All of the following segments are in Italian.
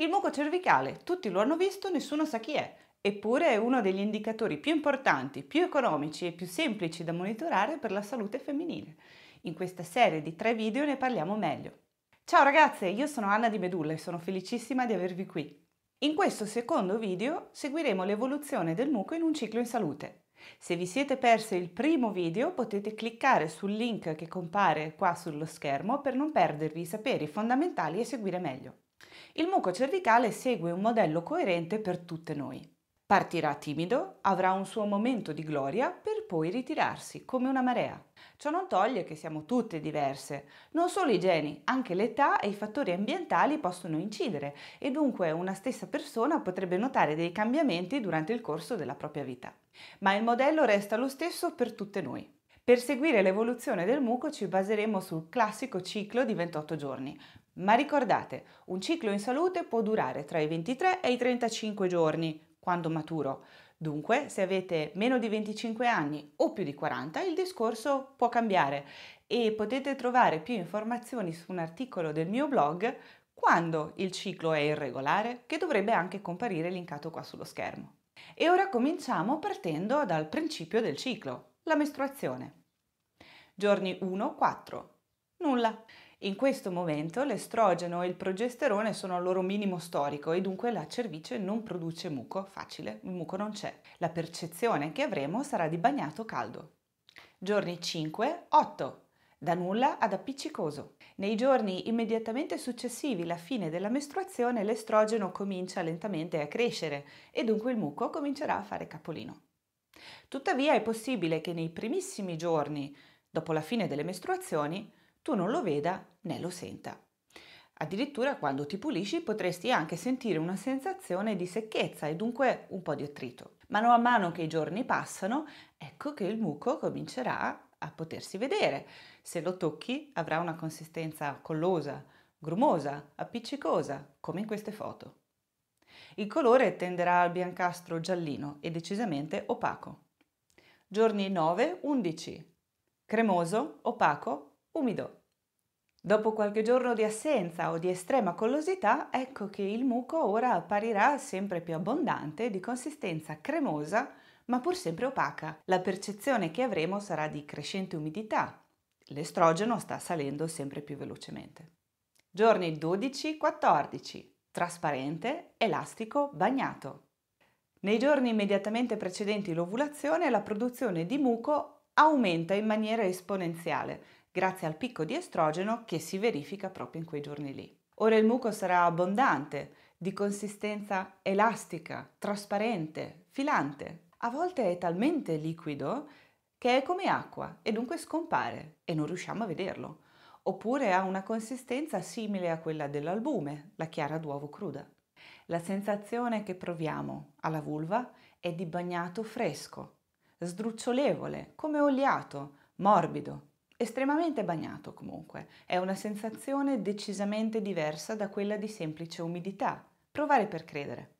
Il muco cervicale, tutti lo hanno visto, nessuno sa chi è, eppure è uno degli indicatori più importanti, più economici e più semplici da monitorare per la salute femminile. In questa serie di tre video ne parliamo meglio. Ciao ragazze, io sono Anna di Medulla e sono felicissima di avervi qui. In questo secondo video seguiremo l'evoluzione del muco in un ciclo in salute. Se vi siete persi il primo video potete cliccare sul link che compare qua sullo schermo per non perdervi i saperi fondamentali e seguire meglio. Il muco cervicale segue un modello coerente per tutte noi. Partirà timido, avrà un suo momento di gloria per poi ritirarsi come una marea. Ciò non toglie che siamo tutte diverse. Non solo i geni, anche l'età e i fattori ambientali possono incidere e dunque una stessa persona potrebbe notare dei cambiamenti durante il corso della propria vita. Ma il modello resta lo stesso per tutte noi. Per seguire l'evoluzione del muco ci baseremo sul classico ciclo di 28 giorni, ma ricordate, un ciclo in salute può durare tra i 23 e i 35 giorni, quando maturo. Dunque, se avete meno di 25 anni o più di 40, il discorso può cambiare e potete trovare più informazioni su un articolo del mio blog quando il ciclo è irregolare, che dovrebbe anche comparire linkato qua sullo schermo. E ora cominciamo partendo dal principio del ciclo, la mestruazione. Giorni 1-4. Nulla. In questo momento l'estrogeno e il progesterone sono al loro minimo storico e dunque la cervice non produce muco, facile, il muco non c'è. La percezione che avremo sarà di bagnato caldo. Giorni 5-8, da nulla ad appiccicoso. Nei giorni immediatamente successivi alla fine della mestruazione l'estrogeno comincia lentamente a crescere e dunque il muco comincerà a fare capolino. Tuttavia è possibile che nei primissimi giorni dopo la fine delle mestruazioni, tu non lo veda né lo senta. Addirittura quando ti pulisci potresti anche sentire una sensazione di secchezza e dunque un po' di attrito. Mano a mano che i giorni passano, ecco che il muco comincerà a potersi vedere. Se lo tocchi avrà una consistenza collosa, grumosa, appiccicosa, come in queste foto. Il colore tenderà al biancastro giallino e decisamente opaco. Giorni 9, 11, cremoso, opaco, umido. Dopo qualche giorno di assenza o di estrema collosità, ecco che il muco ora apparirà sempre più abbondante, di consistenza cremosa, ma pur sempre opaca. La percezione che avremo sarà di crescente umidità. L'estrogeno sta salendo sempre più velocemente. Giorni 12-14. Trasparente, elastico, bagnato. Nei giorni immediatamente precedenti l'ovulazione la produzione di muco aumenta in maniera esponenziale grazie al picco di estrogeno che si verifica proprio in quei giorni lì. Ora il muco sarà abbondante, di consistenza elastica, trasparente, filante. A volte è talmente liquido che è come acqua e dunque scompare e non riusciamo a vederlo. Oppure ha una consistenza simile a quella dell'albume, la chiara d'uovo cruda. La sensazione che proviamo alla vulva è di bagnato fresco, sdrucciolevole, come oliato, morbido, estremamente bagnato comunque. È una sensazione decisamente diversa da quella di semplice umidità. Provare per credere.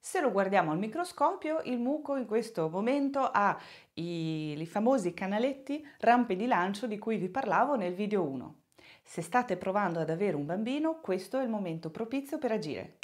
Se lo guardiamo al microscopio, il muco in questo momento ha i, i famosi canaletti rampe di lancio di cui vi parlavo nel video 1. Se state provando ad avere un bambino, questo è il momento propizio per agire.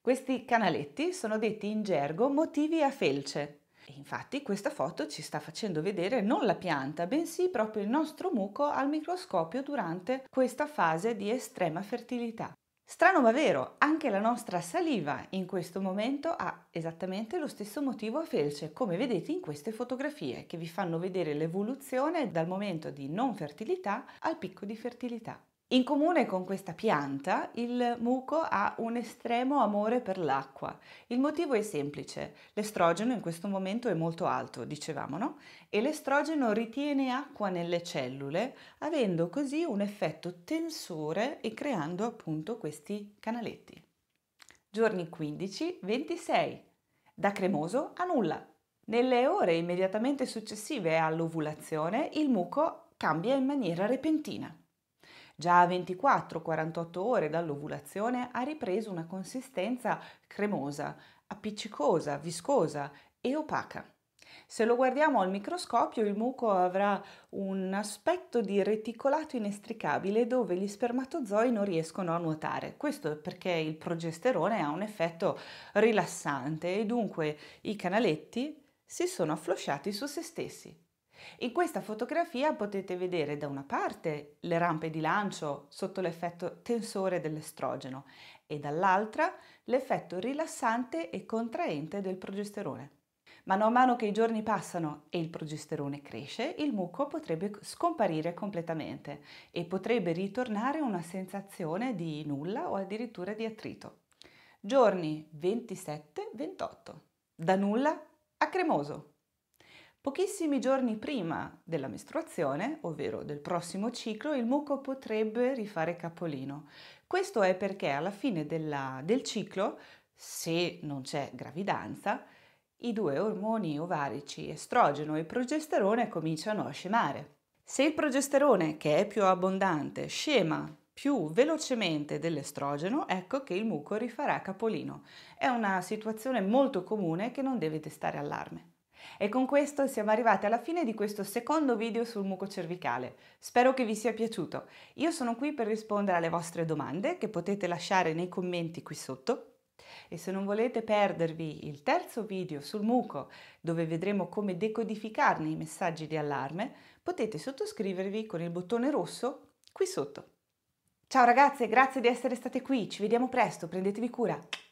Questi canaletti sono detti in gergo motivi a felce, e infatti questa foto ci sta facendo vedere non la pianta, bensì proprio il nostro muco al microscopio durante questa fase di estrema fertilità. Strano ma vero, anche la nostra saliva in questo momento ha esattamente lo stesso motivo a felce, come vedete in queste fotografie che vi fanno vedere l'evoluzione dal momento di non fertilità al picco di fertilità. In comune con questa pianta, il muco ha un estremo amore per l'acqua. Il motivo è semplice, l'estrogeno in questo momento è molto alto, dicevamo, no? E l'estrogeno ritiene acqua nelle cellule, avendo così un effetto tensore e creando appunto questi canaletti. Giorni 15-26, da cremoso a nulla. Nelle ore immediatamente successive all'ovulazione, il muco cambia in maniera repentina. Già a 24-48 ore dall'ovulazione ha ripreso una consistenza cremosa, appiccicosa, viscosa e opaca. Se lo guardiamo al microscopio il muco avrà un aspetto di reticolato inestricabile dove gli spermatozoi non riescono a nuotare. Questo perché il progesterone ha un effetto rilassante e dunque i canaletti si sono afflosciati su se stessi. In questa fotografia potete vedere da una parte le rampe di lancio sotto l'effetto tensore dell'estrogeno e dall'altra l'effetto rilassante e contraente del progesterone. Man mano che i giorni passano e il progesterone cresce, il muco potrebbe scomparire completamente e potrebbe ritornare una sensazione di nulla o addirittura di attrito. Giorni 27-28. Da nulla a cremoso. Pochissimi giorni prima della mestruazione, ovvero del prossimo ciclo, il muco potrebbe rifare capolino. Questo è perché alla fine della, del ciclo, se non c'è gravidanza, i due ormoni ovarici estrogeno e progesterone cominciano a scemare. Se il progesterone, che è più abbondante, scema più velocemente dell'estrogeno, ecco che il muco rifarà capolino. È una situazione molto comune che non deve destare allarme. E con questo siamo arrivati alla fine di questo secondo video sul muco cervicale. Spero che vi sia piaciuto. Io sono qui per rispondere alle vostre domande che potete lasciare nei commenti qui sotto. E se non volete perdervi il terzo video sul muco, dove vedremo come decodificarne i messaggi di allarme, potete sottoscrivervi con il bottone rosso qui sotto. Ciao ragazze, grazie di essere state qui, ci vediamo presto, prendetevi cura.